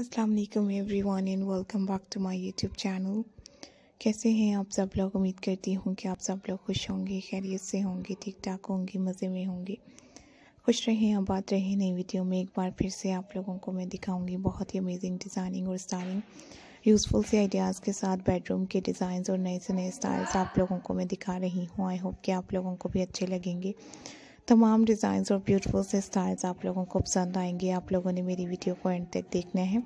अस्सलाम वालेकुम everyone and welcome back to my YouTube channel कैसे हैं आप सब लोग उम्मीद करती हूँ कि आप सब लोग खुश होंगे खैरियत से होंगे ठीक ठाक होंगे मज़े में होंगे खुश रहें अब बात रहे नई वीडियो में एक बार फिर से आप लोगों को मैं दिखाऊंगी बहुत ही अमेजिंग डिज़ाइनिंग और स्टाइलिंग यूज़फुल से आइडियाज़ के साथ बेडरूम के डिज़ाइन और नए से नए स्टाइल्स आप लोगों को मैं दिखा रही हूँ आई होप कि आप लोगों को भी अच्छे लगेंगे तमाम डिज़ाइंस और ब्यूटीफुल से स्टाइल्स आप लोगों को पसंद आएंगे आप लोगों ने मेरी वीडियो को एंड तक देखना है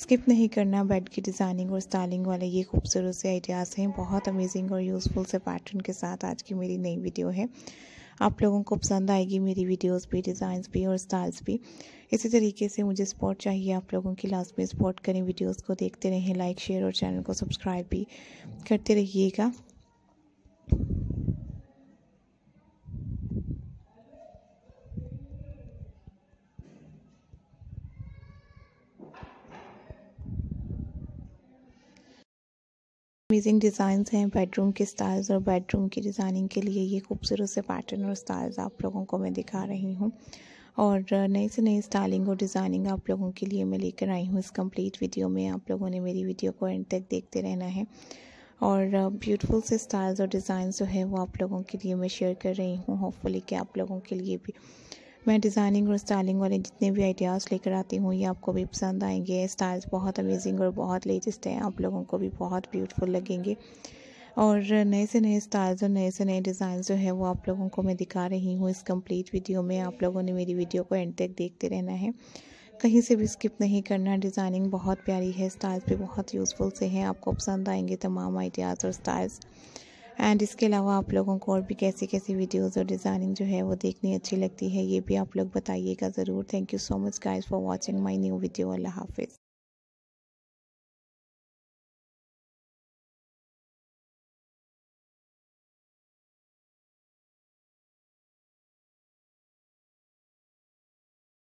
स्किप नहीं करना बेड की डिज़ाइनिंग और स्टाइलिंग वाले ये खूबसूरत से आइडियाज़ हैं बहुत अमेजिंग और यूज़फुल से पैटर्न के साथ आज की मेरी नई वीडियो है आप लोगों को पसंद आएगी मेरी वीडियोस भी डिज़ाइंस भी और स्टाइल्स भी इसी तरीके से मुझे सपोर्ट चाहिए आप लोगों की लास्ट में सपोर्ट करें वीडियोस को देखते रहें लाइक शेयर और चैनल को सब्सक्राइब भी करते रहिएगा अमेजिंग डिज़ाइंस हैं बेडरूम के स्टाइल्स और बेडरूम की डिज़ाइनिंग के लिए ये खूबसूरत से पैटर्न और स्टाइल्स आप लोगों को मैं दिखा रही हूँ और नई से नई स्टाइलिंग और डिज़ाइनिंग आप लोगों के लिए मैं लेकर आई हूँ इस कंप्लीट वीडियो में आप लोगों ने मेरी वीडियो को एंड तक देखते रहना है और ब्यूटीफुल से स्टाइल्स और डिज़ाइन जो है वो आप लोगों के लिए मैं शेयर कर रही हूँ होपफुली कि आप लोगों के लिए भी मैं डिज़ाइनिंग और स्टाइलिंग वाले जितने भी आइडियाज़ लेकर आती हूँ ये आपको भी पसंद आएंगे स्टाइल्स बहुत अमेजिंग और बहुत लेटेस्ट हैं आप लोगों को भी बहुत ब्यूटीफुल लगेंगे और नए से नए स्टाइल्स और नए से नए डिज़ाइन जो है वो आप लोगों को मैं दिखा रही हूँ इस कंप्लीट वीडियो में आप लोगों ने मेरी वीडियो को एंड तक देखते रहना है कहीं से भी स्किप नहीं करना डिज़ाइनिंग बहुत प्यारी है स्टाइल्स भी बहुत यूज़फुल से हैं आपको पसंद आएंगे तमाम आइडियाज़ और स्टाइल्स एंड इसके अलावा आप लोगों को और भी कैसी कैसी वीडियोस और डिज़ाइनिंग जो है वो देखनी अच्छी लगती है ये भी आप लोग बताइएगा ज़रूर thank you so much guys for watching my new video अल्लाह हाफिज़